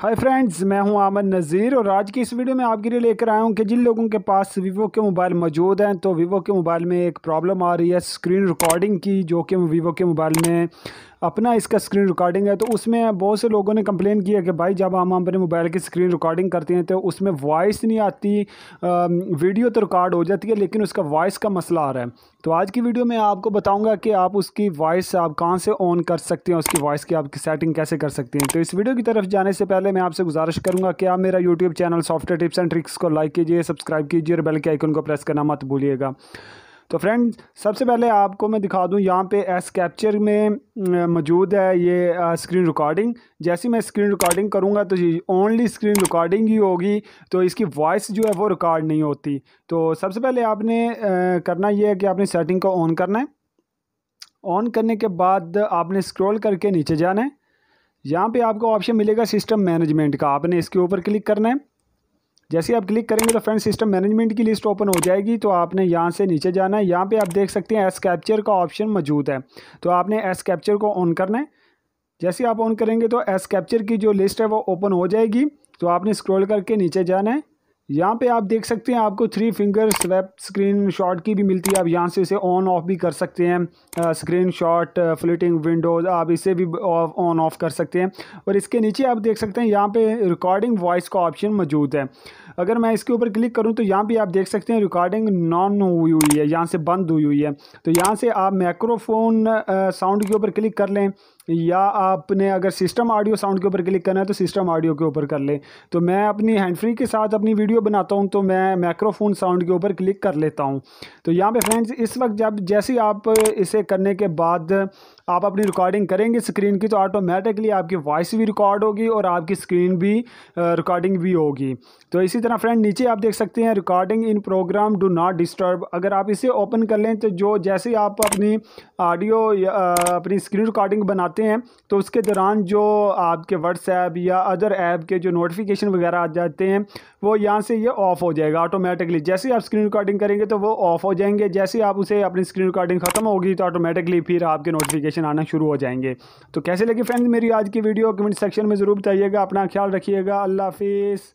hi friends मैं हूं आमन नज़ीर और आज की इस वीडियो में आपके लिए लेकर आया हूं कि जिन लोगों के पास वीवो के मोबाइल मौजूद हैं तो वीवो के मोबाइल में एक प्रॉब्लम आ रही है स्क्रीन रिकॉर्डिंग की जो कि वीवो के मोबाइल में अपना इसका स्क्रीन रिकॉर्डिंग है तो उसमें बहुत से लोगों ने कंप्लेन किया कि भाई जब हम अपने मोबाइल की स्क्रीन रिकॉर्डिंग करते हैं तो उसमें वॉइस नहीं आती वीडियो तो रिकॉर्ड हो जाती है लेकिन उसका वॉइस का मसला आ रहा है तो आज की वीडियो में आपको बताऊँगा कि आप उसकी वॉइस आप कहाँ से ऑन कर सकते हैं उसकी वॉइस की आपकी सेटिंग कैसे कर सकते हैं तो इस वीडियो की तरफ जाने से पहले मैं आपसे गुजारिश करूँगा कि आप मेरा YouTube channel software tips and tricks को लाइक कीजिए सब्सक्राइब कीजिए और बेल के आइकन को प्रेस करना मत भूलिएगा तो फ्रेंड सबसे पहले आपको मैं दिखा दूं यहाँ पे एस कैप्चर में मौजूद है ये स्क्रीन रिकॉर्डिंग जैसे मैं स्क्रीन रिकॉर्डिंग करूँगा तो ओनली स्क्रीन रिकॉर्डिंग ही होगी तो इसकी वॉइस जो है वो रिकॉर्ड नहीं होती तो सबसे पहले आपने करना ये है कि आपने सेटिंग को ऑन करना है ऑन करने के बाद आपने स्क्रॉल करके नीचे जाना है यहाँ पे आपको ऑप्शन मिलेगा सिस्टम मैनेजमेंट का आपने इसके ऊपर क्लिक करना है जैसे आप क्लिक करेंगे तो फ्रेंड सिस्टम मैनेजमेंट की लिस्ट ओपन हो जाएगी तो आपने यहाँ से नीचे जाना है यहाँ पर आप देख सकते हैं एस कैप्चर का ऑप्शन मौजूद है तो आपने एस कैप्चर को ऑन करना है जैसे आप ऑन करेंगे तो एस कैप्चर की जो लिस्ट है वो ओपन हो जाएगी तो आपने स्क्रॉल करके नीचे जाना है यहाँ पे आप देख सकते हैं आपको three finger swipe screenshot की भी मिलती है आप यहाँ से इसे ऑन ऑफ भी कर सकते हैं स्क्रीन शॉट फ्लिटिंग विंडोज आप इसे भी ऑन ऑफ कर सकते हैं और इसके नीचे आप देख सकते हैं यहाँ पे रिकॉर्डिंग वॉइस का ऑप्शन मौजूद है अगर मैं इसके ऊपर क्लिक करूँ तो यहाँ पर आप देख सकते हैं रिकॉर्डिंग नॉन हुई हुई है यहाँ से बंद हुई हुई है तो यहाँ से आप माइक्रोफोन साउंड के ऊपर क्लिक कर लें या आपने अगर सिस्टम ऑडियो साउंड के ऊपर क्लिक करना है तो सिस्टम ऑडियो के ऊपर कर लें तो मैं अपनी हैंड फ्री के साथ अपनी वीडियो वीडियो बनाता हूँ तो मैं माइक्रोफोन साउंड के ऊपर क्लिक कर लेता हूँ तो यहाँ पे फ्रेंड्स इस वक्त जब जैसे ही आप इसे करने के बाद आप अपनी रिकॉर्डिंग करेंगे स्क्रीन की तो ऑटोमेटिकली आपकी वॉइस भी रिकॉर्ड होगी और आपकी स्क्रीन भी रिकॉर्डिंग भी होगी तो इसी तरह फ्रेंड नीचे आप देख सकते हैं recording in program do not disturb अगर आप इसे ओपन कर लें तो जो जैसे ही आप अपनी ऑडियो अपनी स्क्रीन रिकॉर्डिंग बनाते हैं तो उसके दौरान जो आपके व्हाट्सएप या अदर ऐप के जो नोटिफिकेशन वगैरह आ जाते हैं वो यहाँ से ये ऑफ हो जाएगा ऑटोमेटिकली जैसे आप स्क्रीन रिकॉर्डिंग करेंगे तो वो ऑफ हो जाएंगे जैसे आप उसे अपनी स्क्रीन रिकॉर्डिंग खत्म होगी तो ऑटोमेटिकली फिर आपके नोटिफिकेशन आना शुरू हो जाएंगे तो कैसे लगे फ्रेंड्स मेरी आज की वीडियो कमेंट सेक्शन में ज़रूर बताइएगा अपना ख्याल रखिएगा अल्लाह हाफिज़